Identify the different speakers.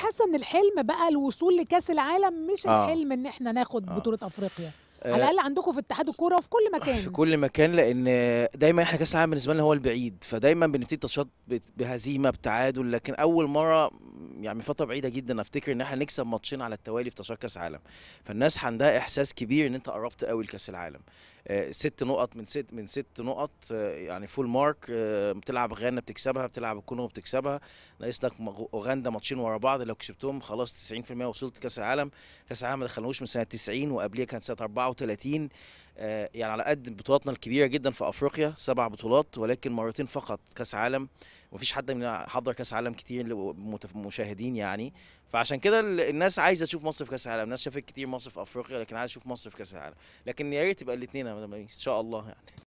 Speaker 1: حاسه ان الحلم بقى الوصول لكاس العالم مش آه. الحلم ان احنا ناخد آه. بطوله افريقيا آه. على الاقل عندكم في اتحاد الكوره وفي كل مكان في
Speaker 2: كل مكان لان دايما احنا كاس العالم بالنسبه لنا هو البعيد فدايما بنبتدي تصفيات بهزيمه بتعادل لكن اول مره يعني من فتره بعيده جدا افتكر ان احنا نكسب ماتشين على التوالي في تصفيات كاس العالم فالناس عندها احساس كبير ان انت قربت قوي لكاس العالم آه، ست نقط من ست من ست نقط آه، يعني فول مارك آه، بتلعب غانا بتكسبها بتلعب الكونغو بتكسبها ناقص لك اوغندا ماتشين ورا بعض لو كسبتهم خلاص 90% وصلت كاس العالم كاس العالم ما دخلناهوش من سنه 90 وقبليه كانت سنه 34 يعني على قد بطولاتنا الكبيره جدا في افريقيا سبع بطولات ولكن مرتين فقط كاس عالم ومفيش حد من حضر كاس عالم كتير مشاهدين يعني فعشان كده الناس عايزه تشوف مصر في كاس العالم الناس شافت كتير مصر في افريقيا لكن عايزه تشوف مصر في كاس العالم لكن يا ريت يبقى الاثنين ان شاء الله يعني